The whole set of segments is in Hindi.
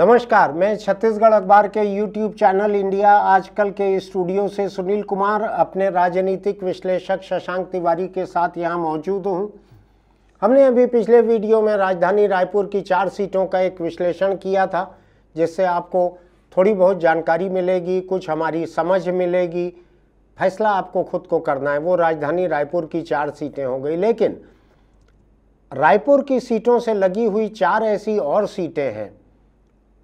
नमस्कार मैं छत्तीसगढ़ अखबार के यूट्यूब चैनल इंडिया आजकल के स्टूडियो से सुनील कुमार अपने राजनीतिक विश्लेषक शशांक तिवारी के साथ यहां मौजूद हूं हमने अभी पिछले वीडियो में राजधानी रायपुर की चार सीटों का एक विश्लेषण किया था जिससे आपको थोड़ी बहुत जानकारी मिलेगी कुछ हमारी समझ मिलेगी फैसला आपको खुद को करना है वो राजधानी रायपुर की चार सीटें हो गई लेकिन रायपुर की सीटों से लगी हुई चार ऐसी और सीटें हैं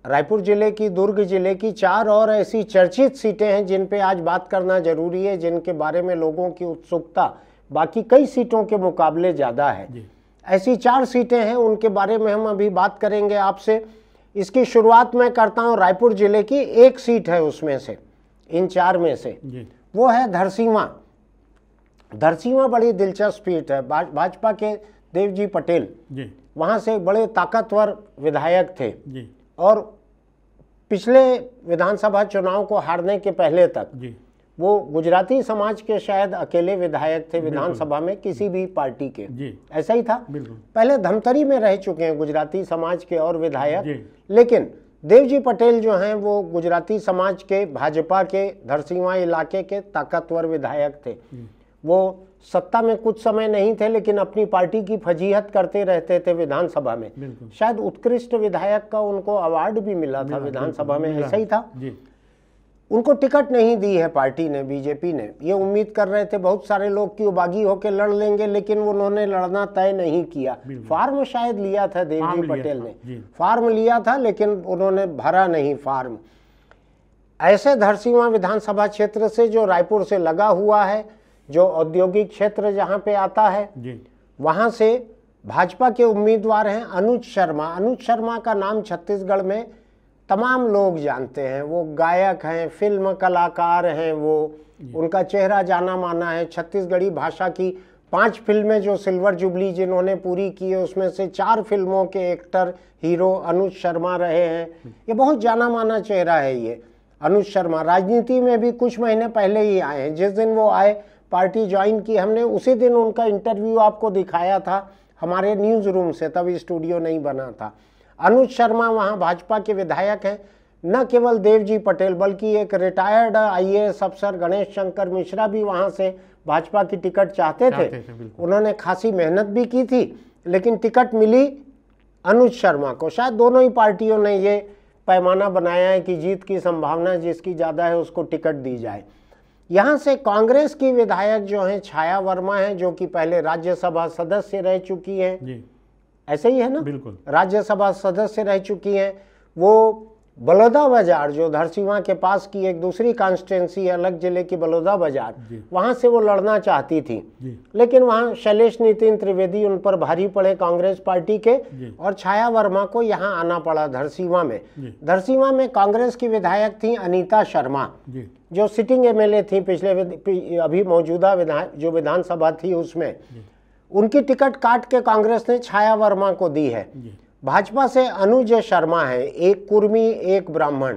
रायपुर ज़िले की दुर्ग ज़िले की चार और ऐसी चर्चित सीटें हैं जिन पे आज बात करना जरूरी है जिनके बारे में लोगों की उत्सुकता बाकी कई सीटों के मुकाबले ज़्यादा है ऐसी चार सीटें हैं उनके बारे में हम अभी बात करेंगे आपसे इसकी शुरुआत मैं करता हूँ रायपुर ज़िले की एक सीट है उसमें से इन चार में से वो है धरसीमा धरसीमा बड़ी दिलचस्प सीट है भाजपा के देवजी पटेल वहाँ से बड़े ताकतवर विधायक थे और पिछले विधानसभा चुनाव को हारने के पहले तक जी वो गुजराती समाज के शायद अकेले विधायक थे विधानसभा में किसी भी पार्टी के जी ऐसा ही था पहले धमतरी में रह चुके हैं गुजराती समाज के और विधायक लेकिन देवजी पटेल जो हैं वो गुजराती समाज के भाजपा के धरसीवा इलाके के ताकतवर विधायक थे वो सत्ता में कुछ समय नहीं थे लेकिन अपनी पार्टी की फजीहत करते रहते थे विधानसभा में शायद उत्कृष्ट विधायक का उनको अवार्ड भी मिला था विधानसभा में ऐसा ही था उनको टिकट नहीं दी है पार्टी ने बीजेपी ने ये उम्मीद कर रहे थे बहुत सारे लोग कि वो बागी होकर लड़ लेंगे लेकिन उन्होंने लड़ना तय नहीं किया फार्म शायद लिया था देवजी पटेल ने फार्म लिया था लेकिन उन्होंने भरा नहीं फार्म ऐसे धरसीवा विधानसभा क्षेत्र से जो रायपुर से लगा हुआ है जो औद्योगिक क्षेत्र जहाँ पे आता है वहाँ से भाजपा के उम्मीदवार हैं अनुज शर्मा अनुज शर्मा का नाम छत्तीसगढ़ में तमाम लोग जानते हैं वो गायक हैं फिल्म कलाकार हैं वो उनका चेहरा जाना माना है छत्तीसगढ़ी भाषा की पांच फिल्में जो सिल्वर जुबली जिन्होंने पूरी की है उसमें से चार फिल्मों के एक्टर हीरो अनुज शर्मा रहे हैं ये बहुत जाना माना चेहरा है ये अनुज शर्मा राजनीति में भी कुछ महीने पहले ही आए हैं जिस दिन वो आए पार्टी ज्वाइन की हमने उसी दिन उनका इंटरव्यू आपको दिखाया था हमारे न्यूज़ रूम से तब स्टूडियो नहीं बना था अनुज शर्मा वहाँ भाजपा के विधायक हैं न केवल देवजी पटेल बल्कि एक रिटायर्ड आईएएस अफसर गणेश शंकर मिश्रा भी वहाँ से भाजपा की टिकट चाहते, चाहते थे, थे उन्होंने खासी मेहनत भी की थी लेकिन टिकट मिली अनुज शर्मा को शायद दोनों ही पार्टियों ने ये पैमाना बनाया है कि जीत की संभावना जिसकी ज़्यादा है उसको टिकट दी जाए यहाँ से कांग्रेस की विधायक जो हैं छाया वर्मा हैं जो कि पहले राज्यसभा सदस्य रह चुकी हैं ऐसे ही है ना बिल्कुल राज्यसभा सदस्य रह चुकी हैं वो बलौदा बाजार जो धरसीवा के पास की एक दूसरी कॉन्स्टिटेंसी अलग जिले की बलौदा बाजार वहाँ से वो लड़ना चाहती थी लेकिन वहाँ शैलेश नितिन त्रिवेदी उन पर भारी पड़े कांग्रेस पार्टी के और छाया वर्मा को यहाँ आना पड़ा धरसीवा में धरसीवा में कांग्रेस की विधायक थी अनीता शर्मा जो सिटिंग एम थी पिछले अभी मौजूदा जो विधानसभा थी उसमें उनकी टिकट काट के कांग्रेस ने छाया वर्मा को दी है भाजपा से अनुजय शर्मा है एक कुर्मी एक ब्राह्मण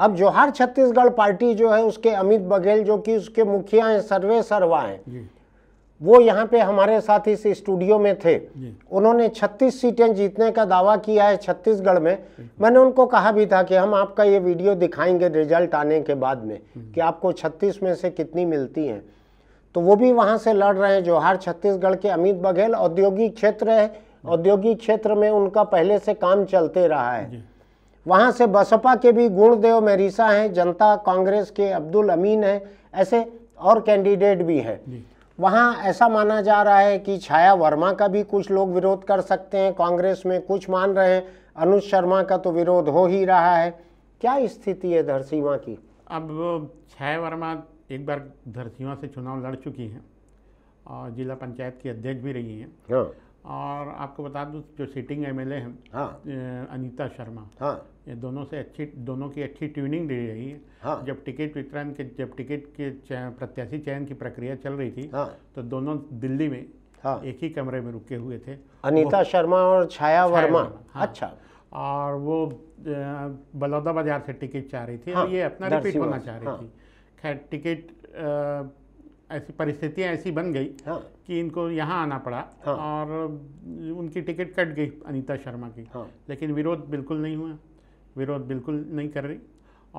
अब जोहार छत्तीसगढ़ पार्टी जो है उसके अमित बघेल जो कि उसके मुखिया हैं सर्वे सर्वा हैं वो यहाँ पे हमारे साथ इस स्टूडियो में थे उन्होंने 36 सीटें जीतने का दावा किया है छत्तीसगढ़ में मैंने उनको कहा भी था कि हम आपका ये वीडियो दिखाएंगे रिजल्ट आने के बाद में कि आपको 36 में से कितनी मिलती हैं तो वो भी वहाँ से लड़ रहे हैं जोहार छत्तीसगढ़ के अमित बघेल औद्योगिक क्षेत्र है औद्योगिक क्षेत्र में उनका पहले से काम चलते रहा है वहाँ से बसपा के भी गुणदेव मेरिसा हैं जनता कांग्रेस के अब्दुल अमीन हैं ऐसे और कैंडिडेट भी हैं वहाँ ऐसा माना जा रहा है कि छाया वर्मा का भी कुछ लोग विरोध कर सकते हैं कांग्रेस में कुछ मान रहे हैं अनुज शर्मा का तो विरोध हो ही रहा है क्या स्थिति है धरसीमा की अब छाया वर्मा एक बार धरसीमा से चुनाव लड़ चुकी हैं और जिला पंचायत की अध्यक्ष भी रही हैं हाँ। और आपको बता दूं जो सिटिंग एम एल ए हैं हाँ अनीता शर्मा हाँ ये दोनों से अच्छी दोनों की अच्छी ट्यूनिंग दे रही है हाँ जब टिकट वितरण के जब टिकट के प्रत्याशी चयन की प्रक्रिया चल रही थी हाँ तो दोनों दिल्ली में हाँ एक ही कमरे में रुके हुए थे अनीता शर्मा और छाया वर्मा हाँ अच्छा और वो बलौदा बाजार से टिकट चाह रही थी हाँ, ये अपना रिपीट होना चाह रही हाँ। थी खैर टिकट ऐसी परिस्थितियाँ ऐसी बन गई हाँ। कि इनको यहाँ आना पड़ा हाँ। और उनकी टिकट कट गई अनीता शर्मा की हाँ। लेकिन विरोध बिल्कुल नहीं हुआ विरोध बिल्कुल नहीं कर रही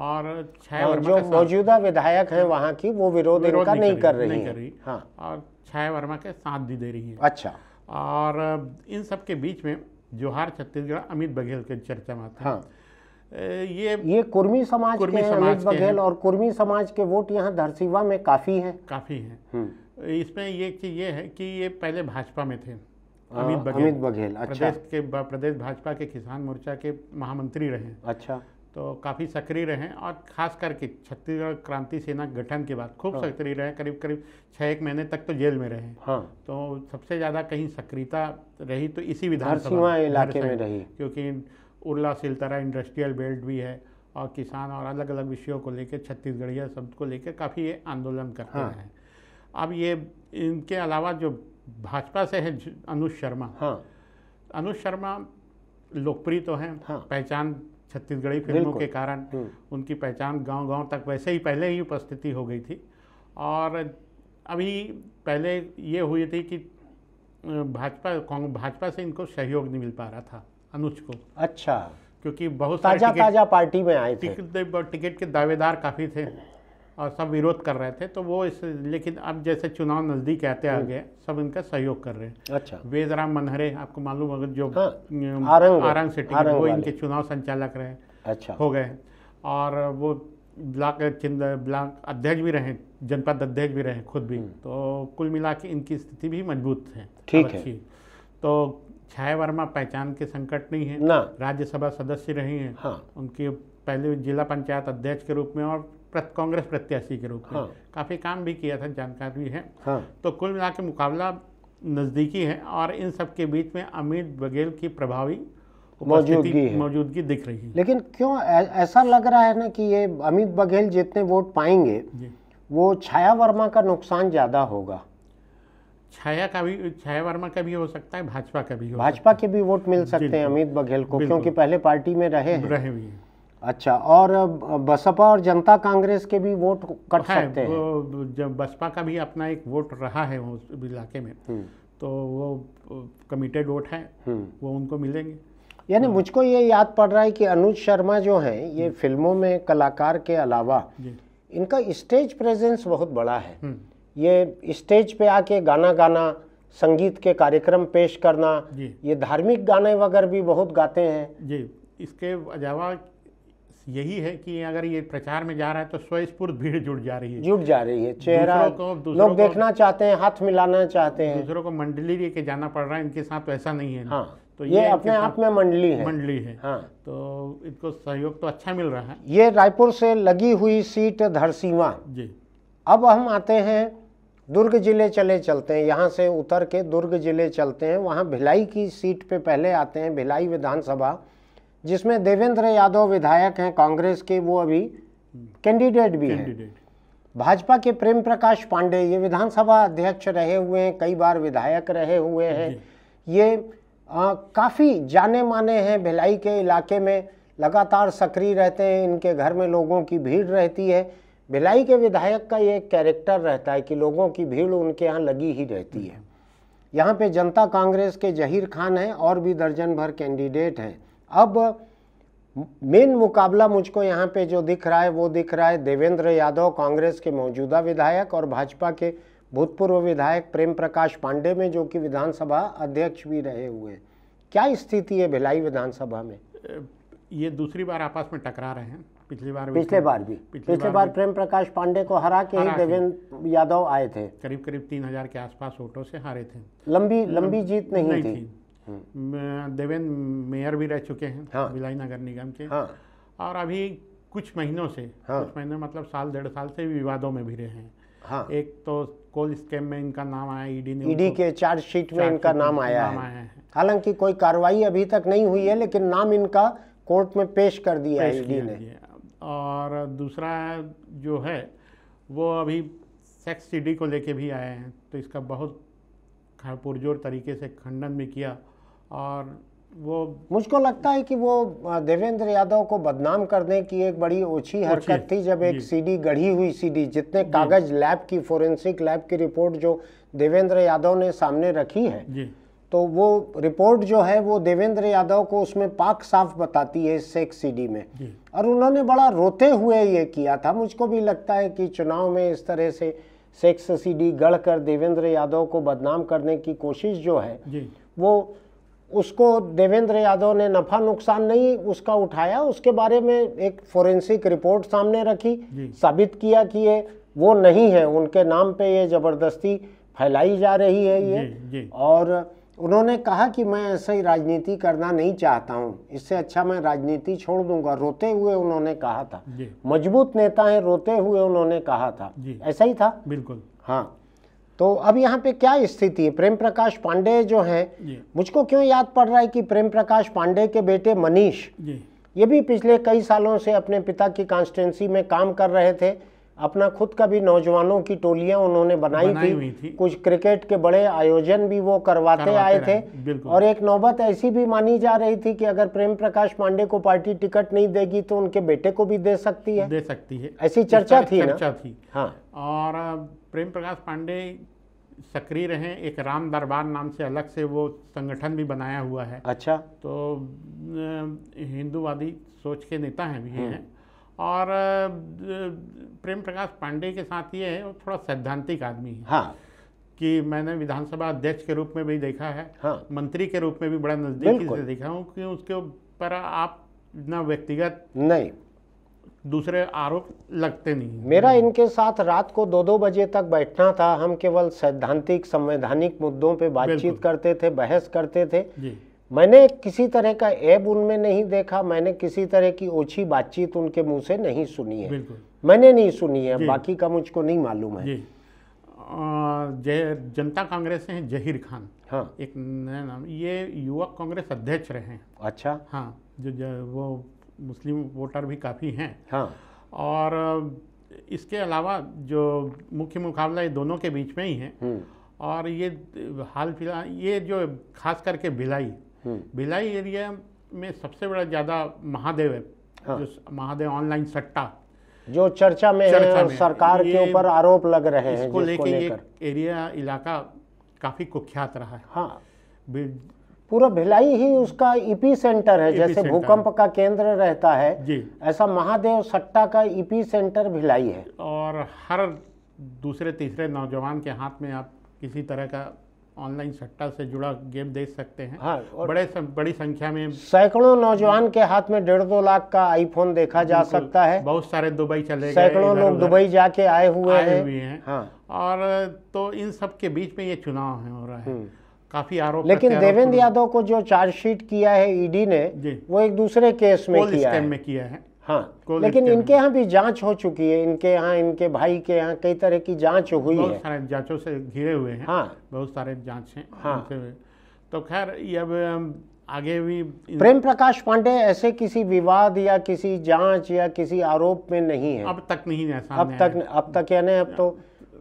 और छाया वर्मा जो मौजूदा विधायक है वहाँ की वो विरोध, विरोध नहीं कर रही नहीं कर रही हाँ। और छाया वर्मा के साथ भी दे रही है अच्छा और इन सब के बीच में जोहार छत्तीसगढ़ अमित बघेल के चर्चा में था है हाँ। ये ये कुर्मी समाज कुर्मी के समाज बघेल और कुर्मी समाज के वोट यहाँ धरसीवा में काफ़ी हैं काफ़ी हैं हम्म। इसमें ये चीज़ ये है कि ये पहले भाजपा में थे अमित बघेल अमित बघेल अच्छा प्रदेश के प्रदेश भाजपा के किसान मोर्चा के महामंत्री रहे अच्छा तो काफ़ी सक्रिय रहे और खास करके छत्तीसगढ़ क्रांति सेना गठन के बाद खूब हाँ। सक्रिय रहे करीब करीब छः एक महीने तक तो जेल में रहे हाँ। तो सबसे ज़्यादा कहीं सक्रियता रही तो इसी विधानसभा इलाके में रही क्योंकि उर्ला सिलतरा इंडस्ट्रियल बेल्ट भी है और किसान और अलग अलग विषयों को लेकर छत्तीसगढ़िया शब्द को लेकर काफ़ी ये आंदोलन करते हाँ। हैं अब ये इनके अलावा जो भाजपा से है अनुज शर्मा हाँ। अनुज शर्मा लोकप्रिय तो हैं हाँ। पहचान छत्तीसगढ़ी फिल्मों के कारण हम्म। उनकी पहचान गांव-गांव तक वैसे ही पहले ही उपस्थिति हो गई थी और अभी पहले ये हुई थी कि भाजपा भाजपा से इनको सहयोग नहीं मिल पा रहा था अनुज को अच्छा क्योंकि बहुत ताजा ताजा पार्टी में आए थे टिकट टिकट के दावेदार काफ़ी थे और सब विरोध कर रहे थे तो वो इस लेकिन अब जैसे चुनाव नज़दीक आते आ हम्म। गए सब इनका सहयोग कर रहे हैं अच्छा वेदराम मनहरे आपको मालूम अगर जो हाँ, आरंग, से टिकट वो इनके चुनाव संचालक रहे अच्छा हो गए और वो ब्लॉक ब्लॉक अध्यक्ष भी रहे जनपद अध्यक्ष भी रहे खुद भी हम्म। तो कुल मिला के इनकी स्थिति भी मजबूत है ठीक है तो छाया वर्मा पहचान के संकट नहीं है ना राज्यसभा सदस्य रहे हैं हाँ। उनके पहले जिला पंचायत अध्यक्ष के रूप में और कांग्रेस प्रत्याशी के रूप में हाँ। काफ़ी काम भी किया था जानकारी है हाँ। तो कुल मिला के मुकाबला नज़दीकी है और इन सब के बीच में अमित बघेल की प्रभावी मौजूदगी मौजूदगी दिख रही है लेकिन क्यों ऐसा लग रहा है ना कि ये अमित बघेल जितने वोट पाएंगे वो छाया वर्मा का नुकसान ज़्यादा होगा छाया का भी छाया वर्मा का भी हो सकता है भाजपा का भी हो भाजपा के भी वोट मिल सकते हैं अमित बघेल को क्योंकि पहले पार्टी में रहे हैं रहे हुए अच्छा और बसपा और जनता कांग्रेस के भी वोट कट है, सकते हैं जब बसपा का भी अपना एक वोट रहा है उस इलाके में हम्म। तो वो कमिटेड वोट है हम्म। वो उनको मिलेंगे यानी मुझको ये याद पड़ रहा है कि अनुज शर्मा जो हैं ये हम्म। फिल्मों में कलाकार के अलावा इनका स्टेज प्रेजेंस बहुत बड़ा है ये स्टेज पे आके गाना गाना संगीत के कार्यक्रम पेश करना ये धार्मिक गाने वगैरह भी बहुत गाते हैं जी इसके अलावा यही है कि अगर ये प्रचार में जा रहा है तो स्वस्फूर्त भीड़ जुड़ जा रही है जुड़ जा रही है चेहरा को लोग देखना चाहते हैं हाथ मिलाना चाहते हैं दूसरों को मंडली लेके जाना पड़ रहा है इनके साथ तो ऐसा नहीं है हाँ तो ये, ये अपने आप में मंडली है मंडली है हाँ तो इनको सहयोग तो अच्छा मिल रहा है ये रायपुर से लगी हुई सीट धरसीवा जी अब हम आते हैं दुर्ग ज़िले चले चलते हैं यहाँ से उतर के दुर्ग ज़िले चलते हैं वहाँ भिलाई की सीट पे पहले आते हैं भिलाई विधानसभा जिसमें देवेंद्र यादव विधायक हैं कांग्रेस के वो अभी कैंडिडेट भी हैं भाजपा के प्रेम प्रकाश पांडे ये विधानसभा अध्यक्ष रहे हुए हैं कई बार विधायक रहे हुए हैं ये काफ़ी जाने माने हैं भिलाई के इलाके में लगातार सक्रिय रहते हैं इनके घर में लोगों की भीड़ रहती है भिलाई के विधायक का ये कैरेक्टर रहता है कि लोगों की भीड़ उनके यहाँ लगी ही रहती है यहाँ पे जनता कांग्रेस के जहीर खान हैं और भी दर्जन भर कैंडिडेट हैं अब मेन मुकाबला मुझको यहाँ पे जो दिख रहा है वो दिख रहा है देवेंद्र यादव कांग्रेस के मौजूदा विधायक और भाजपा के भूतपूर्व विधायक प्रेम प्रकाश पांडे में जो कि विधानसभा अध्यक्ष भी रहे हुए क्या स्थिति है भिलाई विधानसभा में ये दूसरी बार आपस में टकरा रहे हैं पिछली बार पिछले बार भी पिछले बार, प्रेम प्रकाश पांडे को हरा के ही देवेंद्र यादव आए थे करीब करीब तीन हजार के आसपास वोटों से हारे थे लंबी लंबी जीत नहीं, थी, देवेंद्र मेयर भी रह चुके हैं हाँ। भिलाई नगर निगम के हाँ। और अभी कुछ महीनों से हाँ। कुछ महीनों मतलब साल डेढ़ साल से विवादों में घिरे हैं हाँ। एक तो कोल स्कैम में इनका नाम आया ईडी ने ईडी के चार्जशीट में इनका नाम आया है हालांकि कोई कार्रवाई अभी तक नहीं हुई है लेकिन नाम इनका कोर्ट में पेश कर दिया है ईडी ने और दूसरा जो है वो अभी सेक्स सीडी को लेके भी आए हैं तो इसका बहुत पुरजोर तरीके से खंडन भी किया और वो मुझको लगता है कि वो देवेंद्र यादव को बदनाम करने की एक बड़ी ओछी हरकत थी जब एक सीडी गढ़ी हुई सीडी जितने कागज लैब की फोरेंसिक लैब की रिपोर्ट जो देवेंद्र यादव ने सामने रखी है तो वो रिपोर्ट जो है वो देवेंद्र यादव को उसमें पाक साफ बताती है सेक सीडी में और उन्होंने बड़ा रोते हुए ये किया था मुझको भी लगता है कि चुनाव में इस तरह से सेक्स सीडी गढ़ कर देवेंद्र यादव को बदनाम करने की कोशिश जो है वो उसको देवेंद्र यादव ने नफ़ा नुकसान नहीं उसका उठाया उसके बारे में एक फोरेंसिक रिपोर्ट सामने रखी साबित किया कि ये वो नहीं है उनके नाम पे ये ज़बरदस्ती फैलाई जा रही है ये और उन्होंने कहा कि मैं ऐसे ही राजनीति करना नहीं चाहता हूं इससे अच्छा मैं राजनीति छोड़ दूंगा रोते हुए उन्होंने कहा था मजबूत नेता हैं रोते हुए उन्होंने कहा था ऐसा ही था बिल्कुल हाँ तो अब यहाँ पे क्या स्थिति है प्रेम प्रकाश पांडे जो हैं मुझको क्यों याद पड़ रहा है कि प्रेम प्रकाश पांडे के बेटे मनीष ये भी पिछले कई सालों से अपने पिता की कॉन्स्टिटेंसी में काम कर रहे थे अपना खुद का भी नौजवानों की टोलियां उन्होंने बनाई, थी, थी कुछ क्रिकेट के बड़े आयोजन भी वो करवाते आए थे और एक नौबत ऐसी भी मानी जा रही थी कि अगर प्रेम प्रकाश पांडे को पार्टी टिकट नहीं देगी तो उनके बेटे को भी दे सकती है दे सकती है ऐसी चर्चा थी चर्चा ना? थी हाँ और प्रेम प्रकाश पांडे सक्रिय रहे एक राम दरबार नाम से अलग से वो संगठन भी बनाया हुआ है अच्छा तो हिंदूवादी सोच के नेता हैं भी हैं हम्म। और प्रेम प्रकाश पांडे के साथ ये है वो थोड़ा सैद्धांतिक आदमी है हाँ कि मैंने विधानसभा अध्यक्ष के रूप में भी देखा है हाँ। मंत्री के रूप में भी बड़ा नज़दीकी से देखा हूँ कि उसके ऊपर आप इतना व्यक्तिगत नहीं दूसरे आरोप लगते नहीं मेरा इनके साथ रात को दो दो बजे तक बैठना था हम केवल सैद्धांतिक संवैधानिक मुद्दों पे बातचीत करते थे बहस करते थे मैंने किसी तरह का ऐब उनमें नहीं देखा मैंने किसी तरह की ओछी बातचीत उनके मुंह से नहीं सुनी है मैंने नहीं सुनी है बाकी का मुझको नहीं मालूम है जय जनता कांग्रेस हैं जहीर खान हाँ एक नया नाम ये युवक कांग्रेस अध्यक्ष रहे हैं अच्छा हाँ जो, जो वो मुस्लिम वोटर भी काफ़ी हैं हाँ और इसके अलावा जो मुख्य मुकाबला ये दोनों के बीच में ही है हम्म। और ये हाल फिलहाल ये जो खास करके भिलाई हम्म। भिलाई एरिया में सबसे बड़ा ज़्यादा महादेव है हाँ। जो महादेव ऑनलाइन सट्टा जो चर्चा में चर्चा है में सरकार के ऊपर आरोप लग रहे हैं इसको लेके ये एरिया इलाका काफ़ी कुख्यात रहा है हाँ पूरा भिलाई ही उसका ईपी सेंटर है जैसे भूकंप का केंद्र रहता है ऐसा महादेव सट्टा का ईपी सेंटर भिलाई है और हर दूसरे तीसरे नौजवान के हाथ में आप किसी तरह का ऑनलाइन सट्टा से जुड़ा गेम देख सकते हैं हाँ, और बड़े बड़ी संख्या में सैकड़ों नौजवान के हाथ में डेढ़ दो लाख का आईफोन देखा जा सकता है बहुत सारे दुबई चले गए सैकड़ों लोग दुबई जाके आए हुए हैं, हुए हैं। हाँ। और तो इन सब के बीच में ये चुनाव है हो रहा है हम्म। काफी आरोप लेकिन देवेंद्र यादव को जो चार्जशीट किया है ईडी e ने वो एक दूसरे केस में किया है हाँ लेकिन इनके यहाँ भी जांच हो चुकी है इनके यहाँ इनके भाई के यहाँ कई तरह की जांच हुई बहुत है सारे जांचों से घिरे हुए हैं हाँ बहुत सारे जांच हैं हाँ तो खैर अब आगे भी प्रेम प्रकाश पांडे ऐसे किसी विवाद या किसी जांच या किसी आरोप में नहीं है अब तक नहीं ऐसा अब तक अब तक यानी अब तो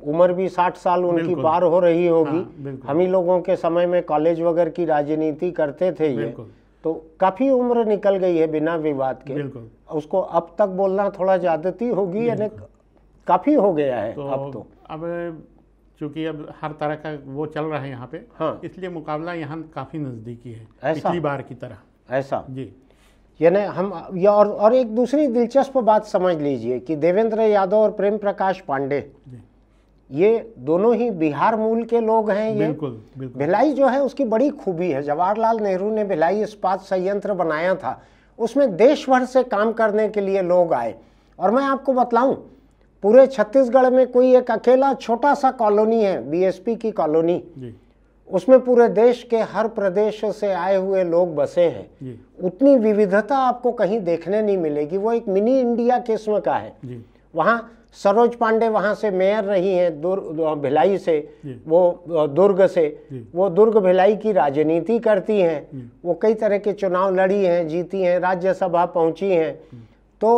उम्र भी साठ साल उनकी पार हो रही होगी हाँ, हम ही लोगों के समय में कॉलेज वगैरह की राजनीति करते थे ये तो काफ़ी उम्र निकल गई है बिना विवाद के बिल्कुल उसको अब तक बोलना थोड़ा ज्यादा होगी यानी काफ़ी हो गया है तो अब तो अब चूँकि अब हर तरह का वो चल रहा है यहाँ पे हाँ इसलिए मुकाबला यहाँ काफ़ी नज़दीकी है पिछली बार की तरह ऐसा जी यानी हम या और और एक दूसरी दिलचस्प बात समझ लीजिए कि देवेंद्र यादव और प्रेम प्रकाश पांडे ये दोनों ही बिहार मूल के लोग हैं ये बिल्कुल, बिल्कुल। भिलाई जो है उसकी बड़ी खूबी है जवाहरलाल नेहरू ने भिलाई इस्पात संयंत्र बनाया था उसमें देश भर से काम करने के लिए लोग आए और मैं आपको बतलाऊं पूरे छत्तीसगढ़ में कोई एक अकेला छोटा सा कॉलोनी है बीएसपी की कॉलोनी उसमें पूरे देश के हर प्रदेश से आए हुए लोग बसे हैं उतनी विविधता आपको कहीं देखने नहीं मिलेगी वो एक मिनी इंडिया किस्म का है वहाँ सरोज पांडे वहाँ से मेयर रही हैं भिलाई से वो दुर्ग से वो दुर्ग भिलाई की राजनीति करती हैं वो कई तरह के चुनाव लड़ी हैं जीती हैं राज्यसभा पहुँची हैं तो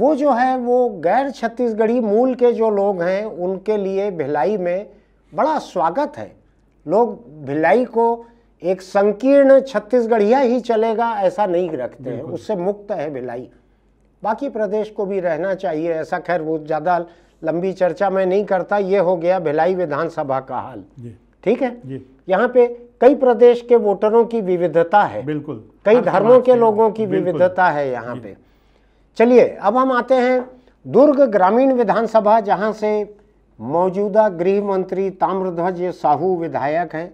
वो जो है वो गैर छत्तीसगढ़ी मूल के जो लोग हैं उनके लिए भिलाई में बड़ा स्वागत है लोग भिलाई को एक संकीर्ण छत्तीसगढ़िया ही चलेगा ऐसा नहीं रखते हैं उससे मुक्त है भिलाई बाकी प्रदेश को भी रहना चाहिए ऐसा खैर वो ज़्यादा लंबी चर्चा मैं नहीं करता ये हो गया भिलाई विधानसभा का हाल ठीक है यहाँ पे कई प्रदेश के वोटरों की विविधता है बिल्कुल कई धर्मों के लोगों की विविधता है यहाँ पे चलिए अब हम आते हैं दुर्ग ग्रामीण विधानसभा जहाँ से मौजूदा गृह मंत्री ताम्रध्वज साहू विधायक हैं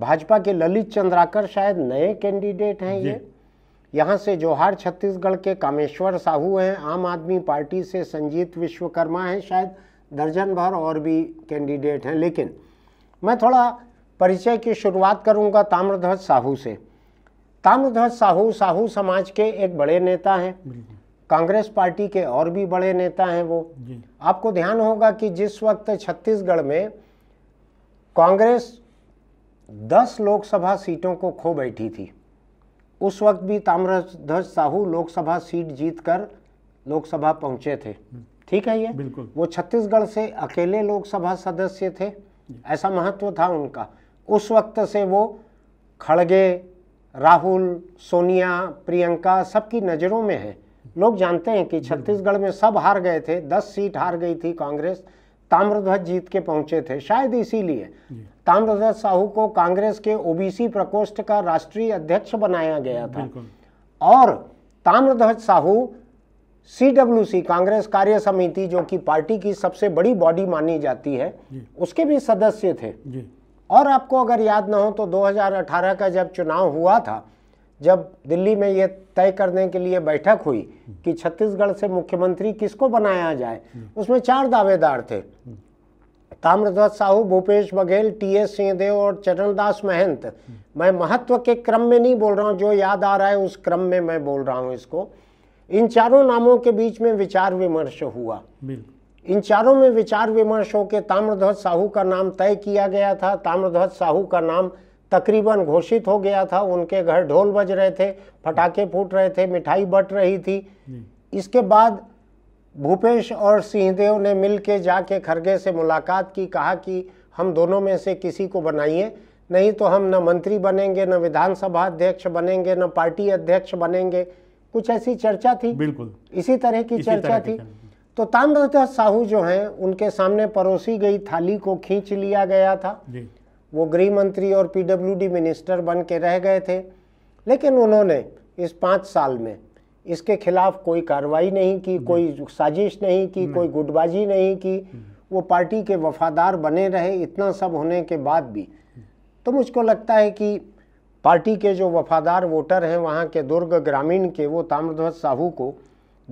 भाजपा के ललित चंद्राकर शायद नए कैंडिडेट हैं ये यहाँ से जोहार छत्तीसगढ़ के कामेश्वर साहू हैं आम आदमी पार्टी से संजीत विश्वकर्मा हैं शायद दर्जन भर और भी कैंडिडेट हैं लेकिन मैं थोड़ा परिचय की शुरुआत करूंगा ताम्रध्वज साहू से ताम्रध्वज साहू साहू समाज के एक बड़े नेता हैं कांग्रेस पार्टी के और भी बड़े नेता हैं वो आपको ध्यान होगा कि जिस वक्त छत्तीसगढ़ में कांग्रेस दस लोकसभा सीटों को खो बैठी थी उस वक्त भी ताम्रध्वज साहू लोकसभा सीट जीतकर लोकसभा पहुंचे थे ठीक है ये बिल्कुल वो छत्तीसगढ़ से अकेले लोकसभा सदस्य थे ऐसा महत्व था उनका उस वक्त से वो खड़गे राहुल सोनिया प्रियंका सबकी नज़रों में है लोग जानते हैं कि छत्तीसगढ़ में सब हार गए थे दस सीट हार गई थी कांग्रेस ताम्रध्वज जीत के पहुंचे थे शायद इसीलिए ताम्रध्वज साहू को कांग्रेस के ओबीसी प्रकोष्ठ का राष्ट्रीय अध्यक्ष बनाया गया था और ताम्रध्वज साहू सी कांग्रेस कार्य समिति जो कि पार्टी की सबसे बड़ी बॉडी मानी जाती है उसके भी सदस्य थे और आपको अगर याद ना हो तो 2018 का जब चुनाव हुआ था जब दिल्ली में ये तय करने के लिए बैठक हुई कि छत्तीसगढ़ से मुख्यमंत्री किसको बनाया जाए उसमें चार दावेदार थे ताम्रध्वज साहू भूपेश बघेल टी एस सिंहदेव और चरणदास महंत मैं महत्व के क्रम में नहीं बोल रहा हूँ जो याद आ रहा है उस क्रम में मैं बोल रहा हूँ इसको इन चारों नामों के बीच में विचार विमर्श हुआ इन चारों में विचार विमर्श होकर ताम्रध्वज साहू का नाम तय किया गया था ताम्रध्वज साहू का नाम तकरीबन घोषित हो गया था उनके घर ढोल बज रहे थे फटाखे फूट रहे थे मिठाई बट रही थी इसके बाद भूपेश और सिंहदेव ने मिल के जाके खरगे से मुलाकात की कहा कि हम दोनों में से किसी को बनाइए नहीं तो हम न मंत्री बनेंगे न विधानसभा अध्यक्ष बनेंगे न पार्टी अध्यक्ष बनेंगे कुछ ऐसी चर्चा थी बिल्कुल इसी तरह की इसी चर्चा तरह थी तो ताम्रध्वज साहू जो हैं उनके सामने परोसी गई थाली को खींच लिया गया था वो गृह मंत्री और पीडब्ल्यूडी मिनिस्टर बन के रह गए थे लेकिन उन्होंने इस पाँच साल में इसके खिलाफ कोई कार्रवाई नहीं की कोई साजिश नहीं की कोई गुटबाजी नहीं की वो पार्टी के वफादार बने रहे इतना सब होने के बाद भी तो मुझको लगता है कि पार्टी के जो वफादार वोटर हैं वहाँ के दुर्ग ग्रामीण के वो ताम्रध्वज साहू को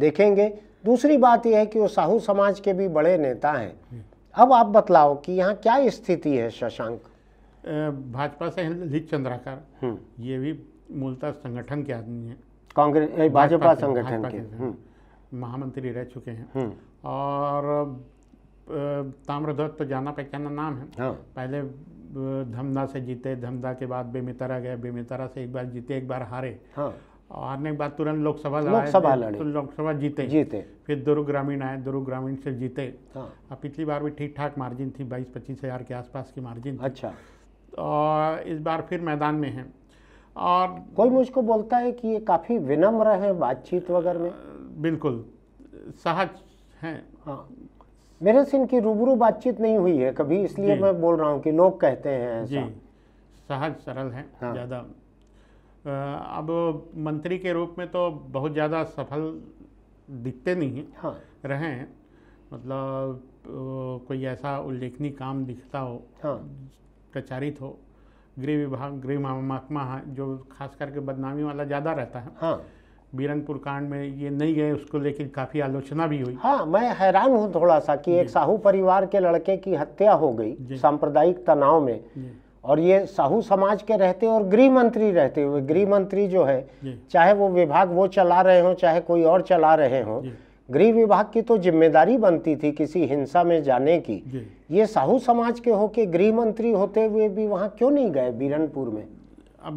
देखेंगे दूसरी बात यह है कि वो साहू समाज के भी बड़े नेता हैं हम्म। अब आप बतलाओ कि यहाँ क्या स्थिति है शशांक भाजपा से ललित चंद्राकर हम्म। ये भी मूलतः संगठन के आदमी हैं कांग्रेस भाजपा संगठन के हम्म। हाँ। महामंत्री रह चुके हैं हम्म। और ताम्रध्वज तो जाना पहचाना नाम है हाँ। पहले धमदा से जीते धमदा के बाद बेमितरा गए बेमितरा से एक बार जीते एक बार हारे हाँ। हारने के बाद तुरंत लोकसभा लोकसभा लड़े तो लोकसभा जीते जीते फिर दुर्ग ग्रामीण आए दुर्ग ग्रामीण से जीते हाँ। और पिछली बार भी ठीक ठाक मार्जिन थी बाईस पच्चीस हजार के आसपास की मार्जिन अच्छा और इस बार फिर मैदान में है और कोई मुझको बोलता है कि ये काफ़ी विनम्र है बातचीत वगैरह में बिल्कुल सहज हैं हाँ मेरे से इनकी रूबरू बातचीत नहीं हुई है कभी इसलिए मैं बोल रहा हूँ कि लोग कहते हैं जी सहज सरल हैं हाँ। ज़्यादा अब मंत्री के रूप में तो बहुत ज़्यादा सफल दिखते नहीं हाँ। रहे हैं मतलब कोई ऐसा उल्लेखनीय काम दिखता हो हाँ। प्रचारित हो गृह विभाग गृह महकमा जो खास करके बदनामी वाला ज़्यादा रहता है हाँ बीरनपुर कांड में ये नहीं गए उसको लेकर काफ़ी आलोचना भी हुई हाँ मैं हैरान हूँ थोड़ा सा कि एक साहू परिवार के लड़के की हत्या हो गई सांप्रदायिक तनाव में और ये साहू समाज के रहते और गृह मंत्री रहते हुए गृह मंत्री जो है चाहे वो विभाग वो चला रहे हों चाहे कोई और चला रहे हों गृह विभाग की तो जिम्मेदारी बनती थी किसी हिंसा में जाने की ये साहू समाज के होके गृह मंत्री होते हुए भी वहाँ क्यों नहीं गए बीरनपुर में अब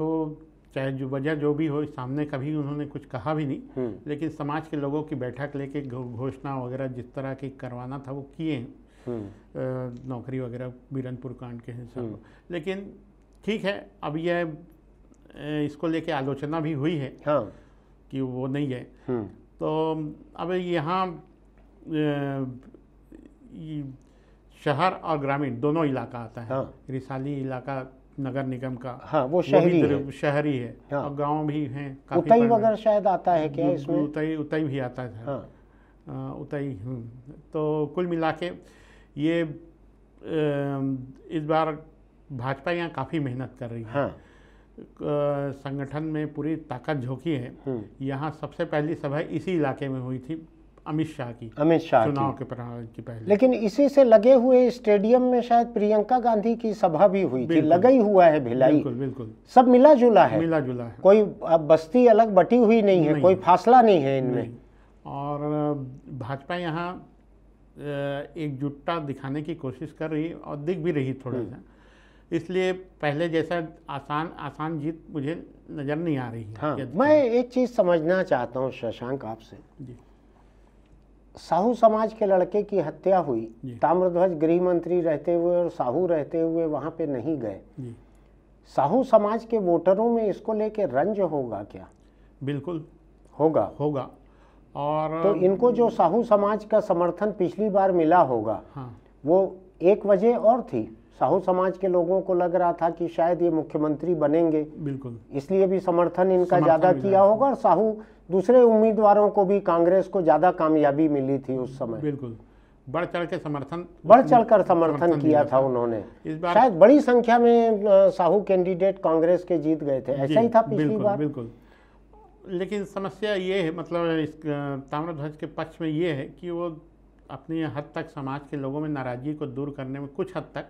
चाहे जो वजह जो भी हो सामने कभी उन्होंने कुछ कहा भी नहीं हम्म। लेकिन समाज के लोगों की बैठक लेके घोषणा वगैरह जिस तरह की करवाना था वो किए हम्म। नौकरी वगैरह बीरनपुर कांड के हिसाब हम्म। लेकिन ठीक है अब यह इसको लेके आलोचना भी हुई है हाँ। कि वो नहीं है तो अब यहाँ शहर और ग्रामीण दोनों इलाका आता है हाँ। रिसाली इलाका नगर निगम का हाँ वो शहरी वो है। शहरी है हाँ। और गांव भी हैं उतई वगैरह शायद आता है क्या इसमें उतई उतई भी आता है हाँ। उतई हम्म। तो कुल मिला के ये इस बार भाजपा यहाँ काफ़ी मेहनत कर रही है हाँ। संगठन में पूरी ताकत झोंकी है हम्म। यहाँ सबसे पहली सभा इसी इलाके में हुई थी अमित शाह की अमित शाह चुनाव के की पहले लेकिन इसी से लगे हुए स्टेडियम में शायद प्रियंका गांधी की सभा भी हुई थी लगा ही हुआ है भिलाई बिल्कुल बिल्कुल सब मिला जुला है मिला जुला है कोई बस्ती अलग बटी हुई नहीं है कोई फासला नहीं है इनमें और भाजपा यहाँ एकजुटता दिखाने की कोशिश कर रही और दिख भी रही थोड़ा हम्म। सा इसलिए पहले जैसा आसान आसान जीत मुझे नज़र नहीं आ रही है हाँ, मैं तो- एक चीज़ समझना चाहता हूँ शशांक आपसे साहू समाज के लड़के की हत्या हुई ताम्रध्वज गृह मंत्री रहते हुए और साहू रहते हुए वहां पे नहीं गए साहू समाज के वोटरों में इसको लेके रंज होगा क्या बिल्कुल होगा होगा और तो इनको जो साहू समाज का समर्थन पिछली बार मिला होगा हाँ। वो एक वजह और थी साहू समाज के लोगों को लग रहा था कि शायद ये मुख्यमंत्री बनेंगे बिल्कुल इसलिए भी समर्थन इनका ज़्यादा किया होगा और साहू दूसरे उम्मीदवारों को भी कांग्रेस को ज़्यादा कामयाबी मिली थी उस समय बिल्कुल बढ़ चढ़ के समर्थन बढ़ चढ़ कर समर्थन, समर्थन किया था उन्होंने इस बार शायद बड़ी संख्या में साहू कैंडिडेट कांग्रेस के जीत गए थे ऐसा ही था पिछली बिल्कुल, बार बिल्कुल लेकिन समस्या ये है मतलब इस ताम्रध्वज के पक्ष में ये है कि वो अपनी हद तक समाज के लोगों में नाराजगी को दूर करने में कुछ हद तक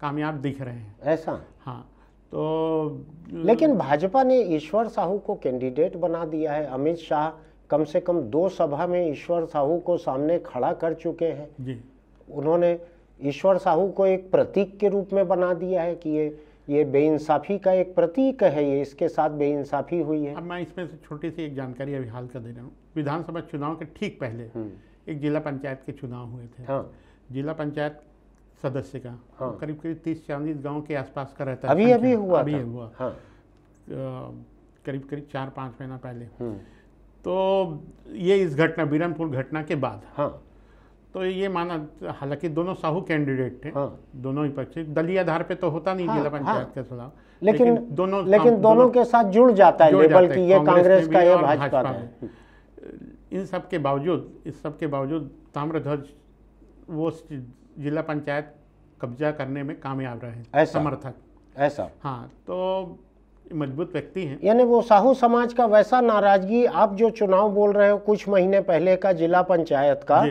कामयाब दिख रहे हैं ऐसा हाँ तो लेकिन भाजपा ने ईश्वर साहू को कैंडिडेट बना दिया है अमित शाह कम से कम दो सभा में ईश्वर साहू को सामने खड़ा कर चुके हैं जी उन्होंने ईश्वर साहू को एक प्रतीक के रूप में बना दिया है कि ये ये बेइंसाफ़ी का एक प्रतीक है ये इसके साथ बेइंसाफ़ी हुई है अब मैं इसमें से छोटी सी एक जानकारी अभी हाल का दे रहा हूँ विधानसभा चुनाव के ठीक पहले हम्म। एक जिला पंचायत के चुनाव हुए थे हाँ। जिला पंचायत सदस्य का हाँ। करीब करीब तीस चालीस गांव के आसपास का रहता अभी अभी हुआ अभी हुआ हाँ। करीब करीब चार पांच महीना पहले हम्म। तो ये इस घटना बीरमपुर घटना के बाद हाँ। तो ये माना हालांकि दोनों साहू कैंडिडेट थे हाँ। दोनों ही पक्ष दलीय आधार पे तो होता नहीं हाँ, जिला हाँ, पंचायत हाँ। का चुनाव लेकिन, लेकिन दोनों लेकिन दोनों दोनों के साथ जुड़ जाता है लेबल कि ये कांग्रेस का ये भाजपा इन सब के बावजूद इस सब के बावजूद ताम्रध्वज वो जिला पंचायत कब्जा करने में कामयाब रहे समर्थक ऐसा हाँ तो मजबूत व्यक्ति हैं यानी वो साहू समाज का वैसा नाराजगी आप जो चुनाव बोल रहे हो कुछ महीने पहले का जिला पंचायत का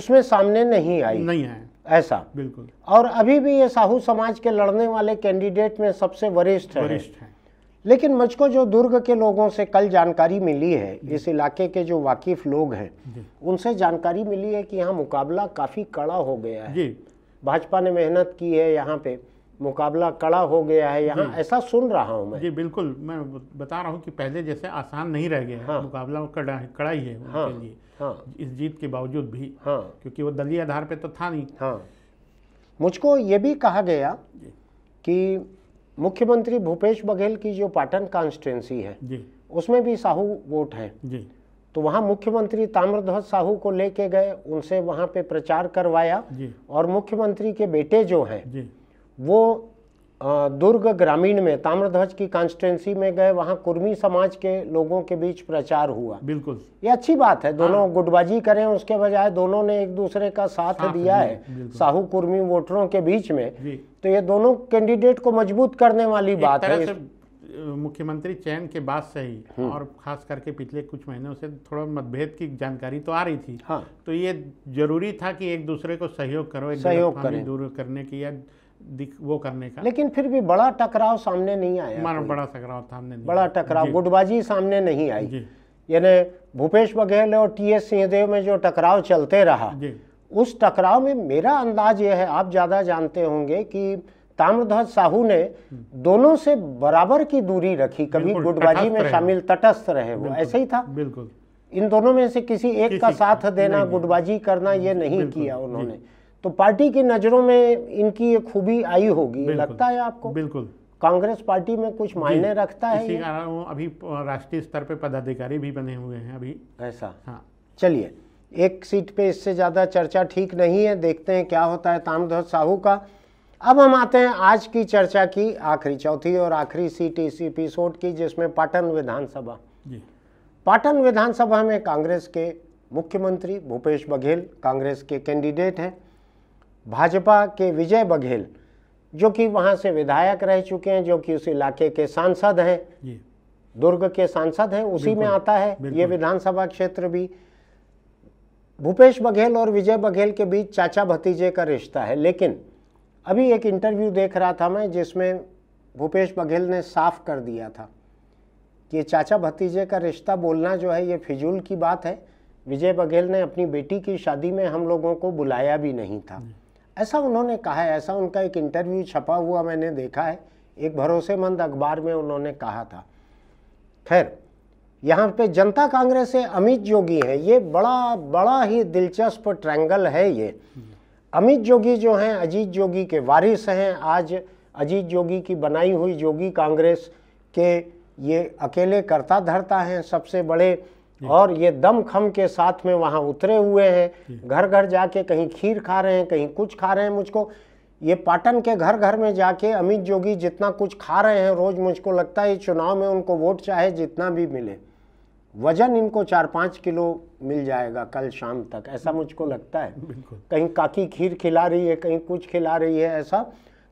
उसमें सामने नहीं आई नहीं आया ऐसा बिल्कुल और अभी भी ये साहू समाज के लड़ने वाले कैंडिडेट में सबसे वरिष्ठ है वरिष्ठ है लेकिन मुझको जो दुर्ग के लोगों से कल जानकारी मिली है इस इलाके के जो वाकिफ लोग हैं उनसे जानकारी मिली है कि यहाँ मुकाबला काफ़ी कड़ा हो गया है भाजपा ने मेहनत की है यहाँ पे मुकाबला कड़ा हो गया है यहाँ ऐसा सुन रहा हूँ मैं जी बिल्कुल मैं बता रहा हूँ कि पहले जैसे आसान नहीं रह गया हाँ। मुकाबला कड़ा है कड़ा ही है उनके हाँ। लिए हाँ। इस जीत के बावजूद भी हाँ। क्योंकि वो दलीय आधार पर तो था नहीं हाँ। मुझको ये भी कहा गया कि मुख्यमंत्री भूपेश बघेल की जो पाटन कॉन्स्टिट्युएंसी है उसमें भी साहू वोट है तो वहाँ मुख्यमंत्री ताम्रध्वज साहू को लेके गए उनसे वहाँ पे प्रचार करवाया और मुख्यमंत्री के बेटे जो हैं वो दुर्ग ग्रामीण में ताम्रध्वज की कॉन्स्टिट्युएंसी में गए वहाँ कुर्मी समाज के लोगों के बीच प्रचार हुआ बिल्कुल ये अच्छी बात है दोनों हाँ। गुटबाजी करें उसके बजाय दोनों ने एक दूसरे का साथ, साथ दिया है साहू कुर्मी वोटरों के बीच में तो ये दोनों कैंडिडेट को मजबूत करने वाली बात है मुख्यमंत्री चयन के बाद से ही हम्म। और खास करके पिछले कुछ महीनों से थोड़ा मतभेद की जानकारी तो आ रही थी हाँ। तो ये जरूरी था कि एक दूसरे को सहयोग करो एक सहयोग दूर करने की या वो करने का लेकिन फिर भी बड़ा टकराव सामने नहीं आया मानो बड़ा टकराव सामने नहीं बड़ा टकराव गुटबाजी सामने नहीं आई यानी भूपेश बघेल और टी एस सिंहदेव में जो टकराव चलते रहा उस टकराव में मेरा अंदाज यह है आप ज़्यादा जानते होंगे कि ताम्रध्वज साहू ने हम्म। दोनों से बराबर की दूरी रखी कभी गुटबाजी में शामिल तटस्थ रहे वो ऐसे ही था बिल्कुल इन दोनों में से किसी एक किसी का साथ देना गुटबाजी करना ये नहीं किया उन्होंने तो पार्टी की नज़रों में इनकी ये खूबी आई होगी लगता है आपको बिल्कुल कांग्रेस पार्टी में कुछ मायने रखता है इसी वो अभी राष्ट्रीय स्तर पर पदाधिकारी भी बने हुए हैं अभी ऐसा हाँ चलिए एक सीट पे इससे ज़्यादा चर्चा ठीक नहीं है देखते हैं क्या होता है तामध्वज साहू का अब हम आते हैं आज की चर्चा की आखिरी चौथी और आखिरी सीट इस एपिसोड की जिसमें पाटन विधानसभा पाटन विधानसभा में कांग्रेस के मुख्यमंत्री भूपेश बघेल कांग्रेस के कैंडिडेट हैं भाजपा के विजय बघेल जो कि वहाँ से विधायक रह चुके हैं जो कि उस इलाके के सांसद हैं दुर्ग के सांसद हैं उसी में आता है ये विधानसभा क्षेत्र भी भूपेश बघेल और विजय बघेल के बीच चाचा भतीजे का रिश्ता है लेकिन अभी एक इंटरव्यू देख रहा था मैं जिसमें भूपेश बघेल ने साफ कर दिया था कि चाचा भतीजे का रिश्ता बोलना जो है ये फिजूल की बात है विजय बघेल ने अपनी बेटी की शादी में हम लोगों को बुलाया भी नहीं था नहीं। ऐसा उन्होंने कहा है ऐसा उनका एक इंटरव्यू छपा हुआ मैंने देखा है एक भरोसेमंद अखबार में उन्होंने कहा था खैर यहाँ पे जनता कांग्रेस से अमित जोगी है ये बड़ा बड़ा ही दिलचस्प ट्रैंगल है ये अमित जोगी जो हैं अजीत जोगी के वारिस हैं आज अजीत जोगी की बनाई हुई जोगी कांग्रेस के ये अकेले करता धरता हैं सबसे बड़े और ये दम खम के साथ में वहाँ उतरे हुए हैं घर घर जाके कहीं खीर खा रहे हैं कहीं कुछ खा रहे हैं मुझको ये पाटन के घर घर में जाके अमित जोगी जितना कुछ खा रहे हैं रोज मुझको लगता है चुनाव में उनको वोट चाहे जितना भी मिले वजन इनको चार पाँच किलो मिल जाएगा कल शाम तक ऐसा मुझको लगता है कहीं काकी खीर खिला रही है कहीं कुछ खिला रही है ऐसा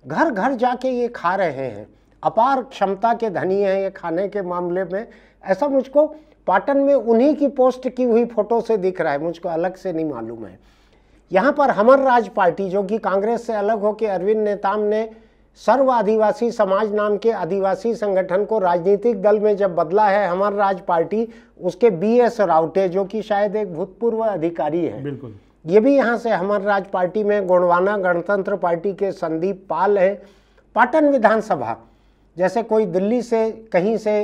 घर घर जाके ये खा रहे हैं अपार क्षमता के धनी हैं ये खाने के मामले में ऐसा मुझको पाटन में उन्हीं की पोस्ट की हुई फोटो से दिख रहा है मुझको अलग से नहीं मालूम है यहाँ पर हमर राज पार्टी जो कि कांग्रेस से अलग होकर अरविंद नेताम ने सर्व आदिवासी समाज नाम के आदिवासी संगठन को राजनीतिक दल में जब बदला है हमर राज पार्टी उसके बी एस राउटे जो कि शायद एक भूतपूर्व अधिकारी है बिल्कुल ये भी यहाँ से हमर राज पार्टी में गोंडवाना गणतंत्र पार्टी के संदीप पाल है पाटन विधानसभा जैसे कोई दिल्ली से कहीं से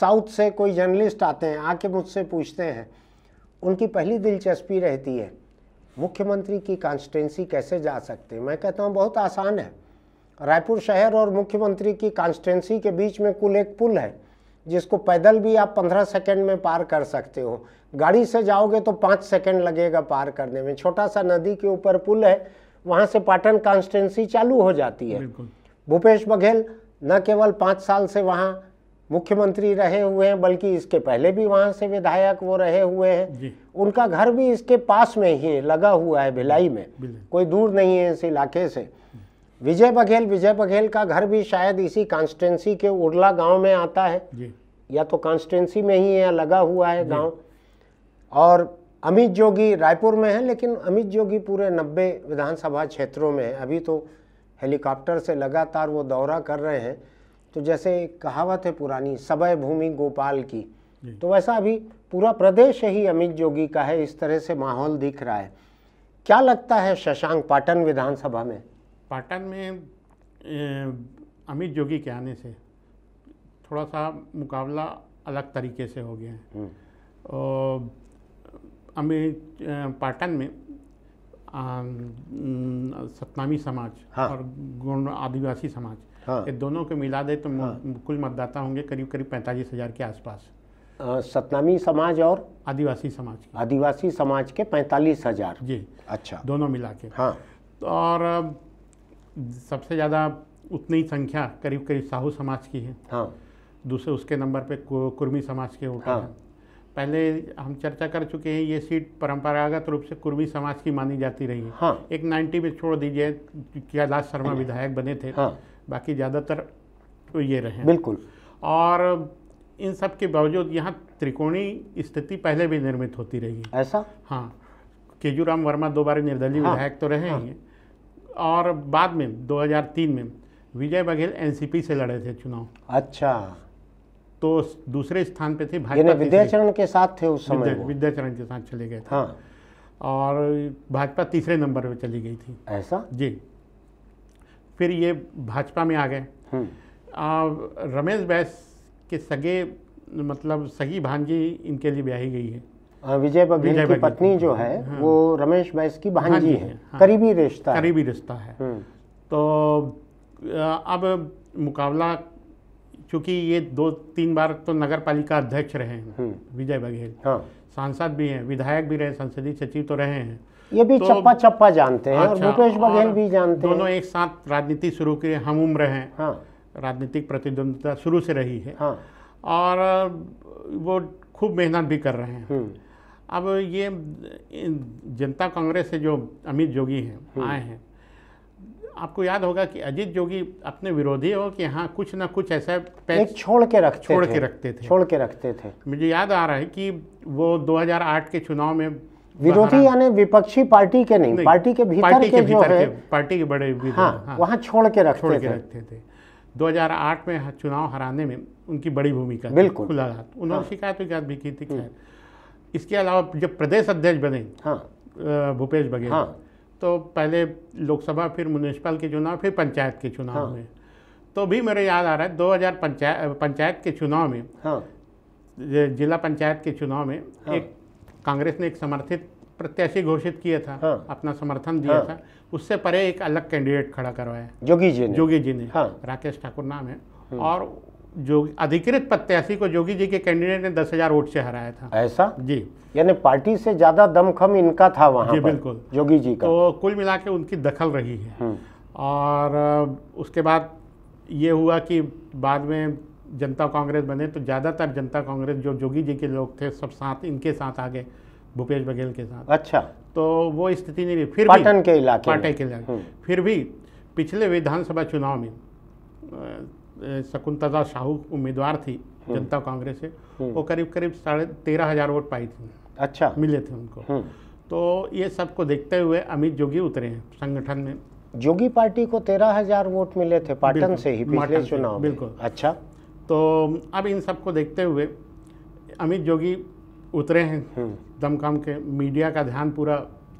साउथ से कोई जर्नलिस्ट आते हैं आके मुझसे पूछते हैं उनकी पहली दिलचस्पी रहती है मुख्यमंत्री की कॉन्स्टिटेंसी कैसे जा सकते मैं कहता हूँ बहुत आसान है रायपुर शहर और मुख्यमंत्री की कॉन्स्टिटेंसी के बीच में कुल एक पुल है जिसको पैदल भी आप पंद्रह सेकेंड में पार कर सकते हो गाड़ी से जाओगे तो पाँच सेकेंड लगेगा पार करने में छोटा सा नदी के ऊपर पुल है वहाँ से पाटन कॉन्स्टिटेंसी चालू हो जाती है भूपेश बघेल न केवल पाँच साल से वहाँ मुख्यमंत्री रहे हुए हैं बल्कि इसके पहले भी वहाँ से विधायक वो रहे हुए हैं उनका घर भी इसके पास में ही लगा हुआ है भिलाई में कोई दूर नहीं है इस इलाके से विजय बघेल विजय बघेल का घर भी शायद इसी कॉन्स्टेंसी के उर्ला गांव में आता है या तो कॉन्स्टेंसी में ही है लगा हुआ है गांव और अमित जोगी रायपुर में है लेकिन अमित जोगी पूरे नब्बे विधानसभा क्षेत्रों में है अभी तो हेलीकॉप्टर से लगातार वो दौरा कर रहे हैं तो जैसे कहावत है पुरानी सबय भूमि गोपाल की तो वैसा अभी पूरा प्रदेश ही अमित जोगी का है इस तरह से माहौल दिख रहा है क्या लगता है शशांक पाटन विधानसभा में पाटन में अमित जोगी के आने से थोड़ा सा मुकाबला अलग तरीके से हो गया है हम्म। और अमित पाटन में सतनामी समाज हाँ। और गुण आदिवासी समाज हाँ ये दोनों को मिला दे तो हाँ। कुल मतदाता होंगे करीब करीब पैंतालीस हज़ार के आसपास सतनामी समाज और आदिवासी समाज आदिवासी समाज के पैंतालीस हज़ार जी अच्छा दोनों मिला के हाँ और सबसे ज़्यादा उतनी संख्या करीब करीब साहू समाज की है हाँ दूसरे उसके नंबर पे कुर्मी समाज के होते हाँ। हैं पहले हम चर्चा कर चुके हैं ये सीट परंपरागत रूप से कुर्मी समाज की मानी जाती रही है हाँ। एक 90 में छोड़ दीजिए कैलाश शर्मा हाँ। विधायक बने थे हाँ। बाकी ज़्यादातर तो ये रहे बिल्कुल और इन सब के बावजूद यहाँ त्रिकोणी स्थिति पहले भी निर्मित होती रही है ऐसा हाँ केजूराम वर्मा दो बार निर्दलीय हाँ, विधायक तो रहे हाँ। और बाद में 2003 में विजय बघेल एनसीपी से लड़े थे चुनाव अच्छा तो दूसरे स्थान पे थे भाजपा विद्याचरण के साथ थे उस समय विद्याचरण के साथ चले गए थे हाँ। और भाजपा तीसरे नंबर पे चली गई थी ऐसा जी फिर ये भाजपा में आ गए हम्म। रमेश बैस के सगे मतलब सगी भांजी इनके लिए ब्याही गई है विजय बघेल की पत्नी जो है हाँ। वो रमेश बैस की हाँ भांजी, भांजी है हाँ। करीबी रिश्ता करीबी रिश्ता है हम्म। तो अब मुकाबला चूंकि ये दो तीन बार तो नगर पालिका अध्यक्ष रहे हैं हम्म। विजय बघेल हाँ। सांसद भी हैं विधायक भी रहे संसदीय सचिव तो रहे हैं ये भी तो चप्पा चप्पा जानते हैं अच्छा, और भूपेश बघेल भी जानते हैं दोनों एक साथ राजनीति शुरू की हम उम्र हैं हाँ। राजनीतिक प्रतिद्वंदता शुरू से रही है हाँ। और वो खूब मेहनत भी कर रहे हैं हम्म। अब ये जनता कांग्रेस से जो अमित जोगी हैं हम्म। आए हैं आपको याद होगा कि अजीत जोगी अपने विरोधी हो कि हाँ कुछ ना कुछ ऐसा पैच छोड़ के रखते छोड़ के रखते थे छोड़ के रखते थे मुझे याद आ रहा है कि वो 2008 के चुनाव में विरोधी यानी विपक्षी पार्टी के नहीं, नहीं पार्टी के भीतर पार्टी के, के जो है पार्टी के बड़े हाँ, हाँ वहाँ छोड़ के रखते छोड़ के थे। रखते थे 2008 में चुनाव हराने में उनकी बड़ी भूमिका बिल्कुल खुला उन्होंने हाँ। शिकायत विकायत भी की थी हम्म। इसके अलावा जब प्रदेश अध्यक्ष बने हाँ। भूपेश बघेल हाँ। तो पहले लोकसभा फिर म्यूनिसिपल के चुनाव फिर पंचायत के चुनाव हाँ। में तो भी मेरे याद आ रहा है दो हजार पंचायत पंचायत के चुनाव में हाँ। जिला पंचायत के चुनाव में हाँ। एक कांग्रेस ने एक समर्थित प्रत्याशी घोषित किया था हाँ। अपना समर्थन दिया हाँ। था उससे परे एक अलग कैंडिडेट खड़ा करवाया जोगी जी ने जोगी जी ने हाँ। राकेश ठाकुर नाम है हाँ। और जो अधिकृत प्रत्याशी को जोगी जी के कैंडिडेट ने दस हजार वोट से हराया था ऐसा जी यानी पार्टी से ज्यादा दमखम इनका था वहाँ जी बिल्कुल जोगी जी का तो कुल मिला के उनकी दखल रही है हाँ। और उसके बाद ये हुआ कि बाद में जनता कांग्रेस बने तो ज़्यादातर जनता कांग्रेस जो जोगी जी के लोग थे सब साथ इनके साथ आ गए भूपेश बघेल के साथ अच्छा तो वो स्थिति नहीं रही फिर पाटन के इलाके पाटन के इलाके हम्म। फिर भी पिछले विधानसभा चुनाव में शकुंतला साहू उम्मीदवार थी हम्म। जनता कांग्रेस से हम्म। वो करीब करीब साढ़े तेरह हज़ार वोट पाई थी अच्छा मिले थे उनको तो ये सबको देखते हुए अमित जोगी उतरे हैं संगठन में जोगी पार्टी को तेरह हजार वोट मिले थे पाटन से ही पिछले चुनाव बिल्कुल अच्छा तो अब इन सबको देखते हुए अमित जोगी उतरे हैं हम्म। दमकम के मीडिया का ध्यान पूरा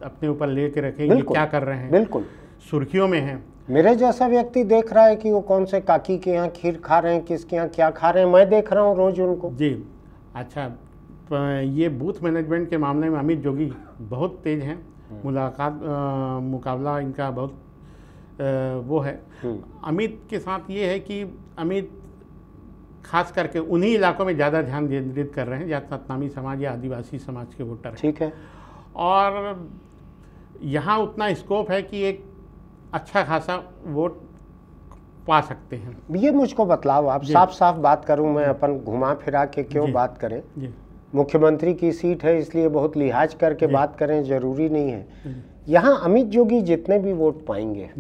अपने ऊपर ले के रखेंगे क्या कर रहे हैं बिल्कुल सुर्खियों में है मेरे जैसा व्यक्ति देख रहा है कि वो कौन से काकी के यहाँ खीर खा रहे हैं किसके यहाँ क्या खा रहे हैं मैं देख रहा हूँ रोज उनको जी अच्छा ये बूथ मैनेजमेंट के मामले में अमित जोगी बहुत तेज हैं हम्म। मुलाकात मुकाबला इनका बहुत आ, वो है हम्म। अमित के साथ ये है कि अमित खास करके उन्हीं इलाकों में ज़्यादा ध्यान केंद्रित कर रहे हैं जहाँ तो सतनामी समाज या आदिवासी समाज के वोटर ठीक है और यहाँ उतना स्कोप है कि एक अच्छा खासा वोट पा सकते हैं ये मुझको बतलाओ आप साफ साफ बात करूं मैं अपन घुमा फिरा के क्यों बात करें मुख्यमंत्री की सीट है इसलिए बहुत लिहाज करके बात करें ज़रूरी नहीं है यहाँ अमित जोगी जितने भी वोट पाएंगे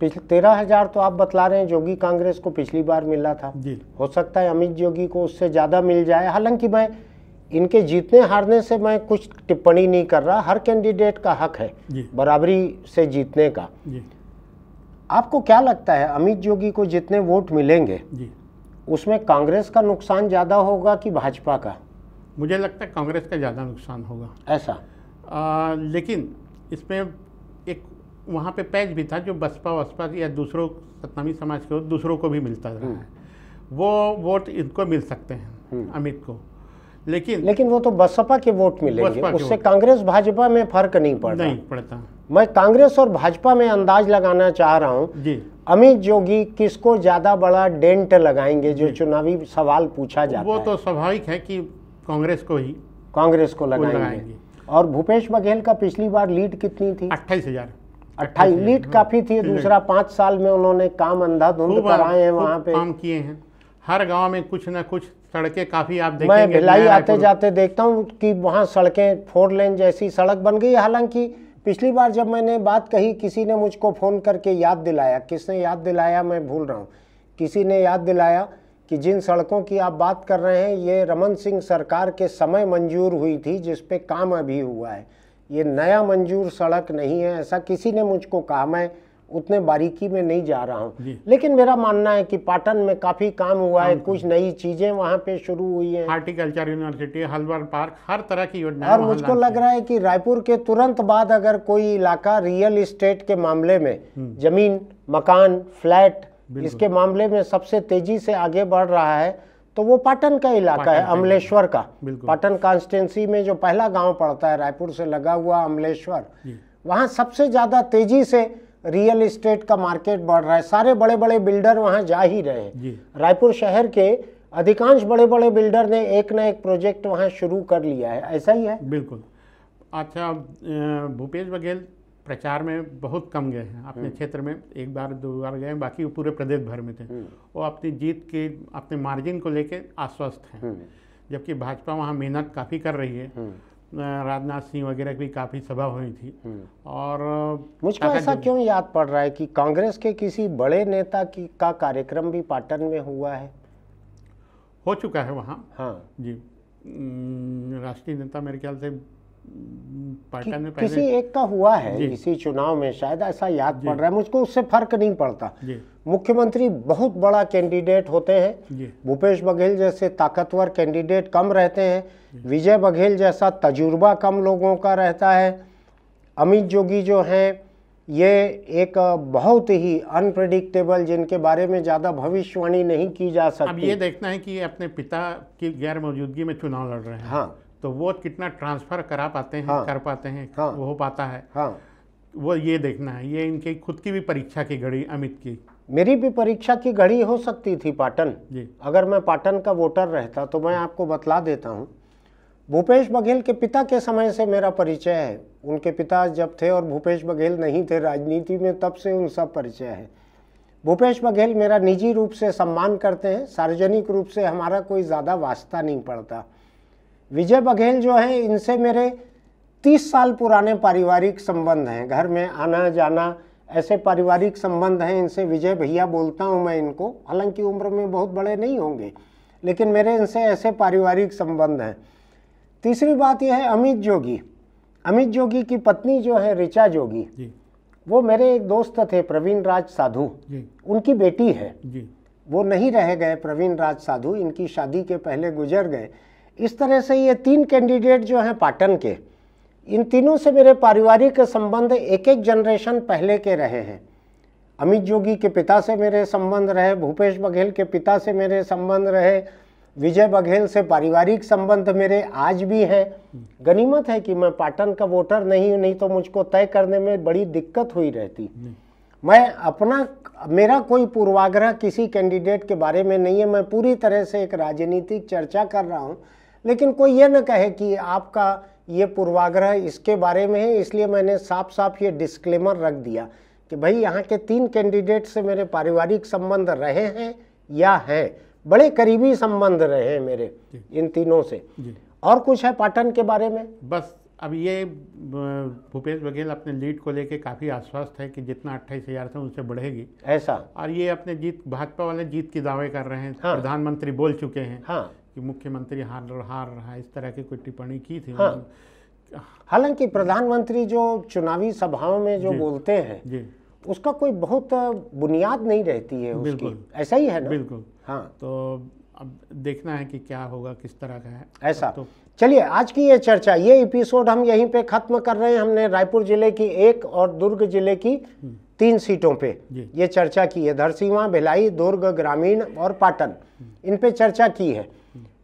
पिछले तेरह हजार तो आप बतला रहे हैं जोगी कांग्रेस को पिछली बार मिला था जी हो सकता है अमित जोगी को उससे ज़्यादा मिल जाए हालांकि मैं इनके जीतने हारने से मैं कुछ टिप्पणी नहीं कर रहा हर कैंडिडेट का हक है बराबरी से जीतने का जी। आपको क्या लगता है अमित जोगी को जितने वोट मिलेंगे जी। उसमें कांग्रेस का नुकसान ज़्यादा होगा कि भाजपा का मुझे लगता है कांग्रेस का ज़्यादा नुकसान होगा ऐसा आ, लेकिन इसमें एक वहाँ पे पैच भी था जो बसपा वसपा या दूसरों सतनामी समाज के दूसरों को भी मिलता रहा हम्म। है वो वोट इनको मिल सकते हैं हम्म। अमित को लेकिन लेकिन वो तो बसपा के वोट मिलेंगे उससे कांग्रेस भाजपा में फर्क नहीं पड़ता नहीं पड़ता मैं कांग्रेस और भाजपा में अंदाज लगाना चाह रहा हूँ अमित जोगी किसको ज्यादा बड़ा डेंट लगाएंगे जो चुनावी सवाल पूछा जाता वो तो स्वाभाविक है कि कांग्रेस को ही कांग्रेस को लगाएंगे, लगाएंगे। और भूपेश बघेल का पिछली बार लीड कितनी थी अट्ठाईस हजार अट्ठाईस लीड हाँ, काफी थी दूसरा पाँच साल में उन्होंने काम अंधाधुंध कराए हैं वहाँ पे काम किए हैं हर गांव में कुछ ना कुछ सड़कें काफी आप देखेंगे मैं भिलाई आते जाते देखता हूँ कि वहाँ सड़कें फोर लेन जैसी सड़क बन गई हालांकि पिछली बार जब मैंने बात कही किसी ने मुझको फ़ोन करके याद दिलाया किसने याद दिलाया मैं भूल रहा हूँ किसी ने याद दिलाया कि जिन सड़कों की आप बात कर रहे हैं ये रमन सिंह सरकार के समय मंजूर हुई थी जिसपे काम अभी हुआ है ये नया मंजूर सड़क नहीं है ऐसा किसी ने मुझको कहा मैं उतने बारीकी में नहीं जा रहा हूँ लेकिन मेरा मानना है कि पाटन में काफ़ी काम हुआ है कुछ नई चीज़ें वहाँ पे शुरू हुई है हार्टिकल्चर यूनिवर्सिटी हलवर पार्क हर तरह की योजना और मुझको लग रहा है कि रायपुर के तुरंत बाद अगर कोई इलाका रियल इस्टेट के मामले में हम्म। ज़मीन मकान फ्लैट इसके मामले में सबसे तेज़ी से आगे बढ़ रहा है तो वो पाटन का इलाका है अमलेश्वर का पाटन कॉन्स्टिटेंसी में जो पहला गांव पड़ता है रायपुर से लगा हुआ अमलेश्वर वहाँ सबसे ज़्यादा तेजी से रियल इस्टेट का मार्केट बढ़ रहा है सारे बड़े बड़े बिल्डर वहाँ जा ही रहे हैं रायपुर शहर के अधिकांश बड़े बड़े बिल्डर ने एक ना एक प्रोजेक्ट वहाँ शुरू कर लिया है ऐसा ही है बिल्कुल अच्छा भूपेश बघेल प्रचार में बहुत कम गए हैं अपने हम्म। क्षेत्र में एक बार दो बार गए बाकी वो पूरे प्रदेश भर में थे हम्म। वो अपनी जीत के अपने मार्जिन को लेके आश्वस्त हैं हम्म। जबकि भाजपा वहाँ मेहनत काफ़ी कर रही है राजनाथ सिंह वगैरह की काफ़ी सभा हुई थी और मुझको ऐसा क्यों याद पड़ रहा है कि कांग्रेस के किसी बड़े नेता की का कार्यक्रम भी पाटन में हुआ है हो चुका है वहाँ हाँ जी राष्ट्रीय नेता मेरे ख्याल से पाटन में किसी एक का हुआ है इसी चुनाव में शायद ऐसा याद पड़ रहा है मुझको उससे फर्क नहीं पड़ता मुख्यमंत्री बहुत बड़ा कैंडिडेट होते हैं भूपेश बघेल जैसे ताकतवर कैंडिडेट कम रहते हैं विजय बघेल जैसा तजुर्बा कम लोगों का रहता है अमित जोगी जो है ये एक बहुत ही अनप्रडिक्टेबल जिनके बारे में ज़्यादा भविष्यवाणी नहीं की जा सकती अब ये देखना है कि अपने पिता की गैर मौजूदगी में चुनाव लड़ रहे हैं हाँ तो वो कितना ट्रांसफर करा पाते हैं हाँ, कर पाते हैं हाँ, वो हो पाता है हाँ, वो ये देखना है ये इनके खुद की भी परीक्षा की घड़ी अमित की मेरी भी परीक्षा की घड़ी हो सकती थी पाटन जी अगर मैं पाटन का वोटर रहता तो मैं आपको बतला देता हूँ भूपेश बघेल के पिता के समय से मेरा परिचय है उनके पिता जब थे और भूपेश बघेल नहीं थे राजनीति में तब से उन सब परिचय है भूपेश बघेल मेरा निजी रूप से सम्मान करते हैं सार्वजनिक रूप से हमारा कोई ज़्यादा वास्ता नहीं पड़ता विजय बघेल जो है इनसे मेरे तीस साल पुराने पारिवारिक संबंध हैं घर में आना जाना ऐसे पारिवारिक संबंध हैं इनसे विजय भैया बोलता हूँ मैं इनको हालांकि उम्र में बहुत बड़े नहीं होंगे लेकिन मेरे इनसे ऐसे पारिवारिक संबंध हैं तीसरी बात यह है अमित जोगी अमित जोगी की पत्नी जो है ऋचा जोगी वो मेरे एक दोस्त थे प्रवीण राज साधु उनकी बेटी है वो नहीं रह गए प्रवीण राज साधु इनकी शादी के पहले गुजर गए इस तरह से ये तीन कैंडिडेट जो हैं पाटन के इन तीनों से मेरे पारिवारिक संबंध एक एक जनरेशन पहले के रहे हैं अमित जोगी के पिता से मेरे संबंध रहे भूपेश बघेल के पिता से मेरे संबंध रहे विजय बघेल से पारिवारिक संबंध मेरे आज भी हैं गनीमत है कि मैं पाटन का वोटर नहीं हूँ नहीं तो मुझको तय करने में बड़ी दिक्कत हुई रहती मैं अपना मेरा कोई पूर्वाग्रह किसी कैंडिडेट के बारे में नहीं है मैं पूरी तरह से एक राजनीतिक चर्चा कर रहा हूँ लेकिन कोई ये न कहे कि आपका ये पूर्वाग्रह इसके बारे में है इसलिए मैंने साफ साफ ये डिस्क्लेमर रख दिया कि भाई यहाँ के तीन कैंडिडेट से मेरे पारिवारिक संबंध रहे हैं या हैं बड़े करीबी संबंध रहे हैं मेरे इन तीनों से और कुछ है पाटन के बारे में बस अब ये भूपेश बघेल अपने लीड को लेके काफ़ी आश्वस्त है कि जितना अट्ठाईस हज़ार था उनसे बढ़ेगी ऐसा और ये अपने जीत भाजपा वाले जीत के दावे कर रहे हैं हाँ। प्रधानमंत्री बोल चुके हैं हाँ। कि मुख्यमंत्री हार हार रहा इस तरह की कोई टिप्पणी की थी हाँ। हालांकि प्रधानमंत्री जो चुनावी सभाओं में जो बोलते हैं उसका कोई बहुत बुनियाद नहीं रहती है बिल्कुल ऐसा ही है ना बिल्कुल हाँ तो अब देखना है कि क्या होगा किस तरह का है ऐसा तो चलिए आज की ये चर्चा ये एपिसोड हम यहीं पे ख़त्म कर रहे हैं हमने रायपुर ज़िले की एक और दुर्ग ज़िले की हम्म। तीन सीटों पे ये चर्चा की है धरसीवा भिलाई दुर्ग ग्रामीण और पाटन हम्म। इन पे चर्चा की है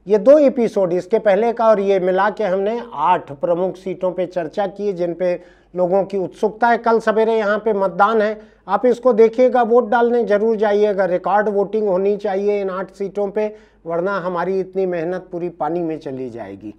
ये दो एपिसोड इसके पहले का और ये मिला के हमने आठ प्रमुख सीटों पे चर्चा की जिन पे लोगों की उत्सुकता है कल सवेरे यहाँ पे मतदान है आप इसको देखिएगा वोट डालने ज़रूर जाइएगा रिकॉर्ड वोटिंग होनी चाहिए इन आठ सीटों पे वरना हमारी इतनी मेहनत पूरी पानी में चली जाएगी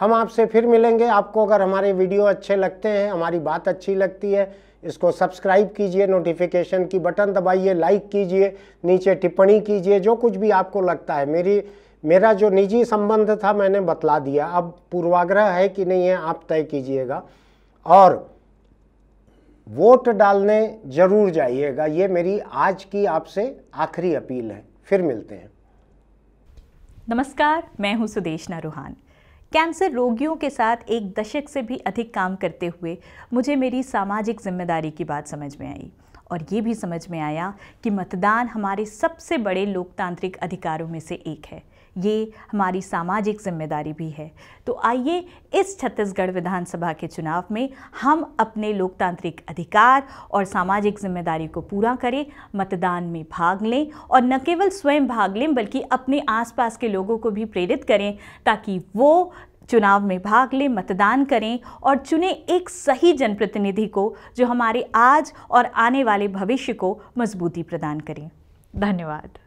हम आपसे फिर मिलेंगे आपको अगर हमारे वीडियो अच्छे लगते हैं हमारी बात अच्छी लगती है इसको सब्सक्राइब कीजिए नोटिफिकेशन की बटन दबाइए लाइक कीजिए नीचे टिप्पणी कीजिए जो कुछ भी आपको लगता है मेरी मेरा जो निजी संबंध था मैंने बतला दिया अब पूर्वाग्रह है कि नहीं है आप तय कीजिएगा और वोट डालने ज़रूर जाइएगा ये मेरी आज की आपसे आखिरी अपील है फिर मिलते हैं नमस्कार मैं हूं सुदेशना रूहान कैंसर रोगियों के साथ एक दशक से भी अधिक काम करते हुए मुझे मेरी सामाजिक जिम्मेदारी की बात समझ में आई और ये भी समझ में आया कि मतदान हमारे सबसे बड़े लोकतांत्रिक अधिकारों में से एक है ये हमारी सामाजिक जिम्मेदारी भी है तो आइए इस छत्तीसगढ़ विधानसभा के चुनाव में हम अपने लोकतांत्रिक अधिकार और सामाजिक जिम्मेदारी को पूरा करें मतदान में भाग लें और न केवल स्वयं भाग लें बल्कि अपने आसपास के लोगों को भी प्रेरित करें ताकि वो चुनाव में भाग लें मतदान करें और चुने एक सही जनप्रतिनिधि को जो हमारे आज और आने वाले भविष्य को मजबूती प्रदान करें धन्यवाद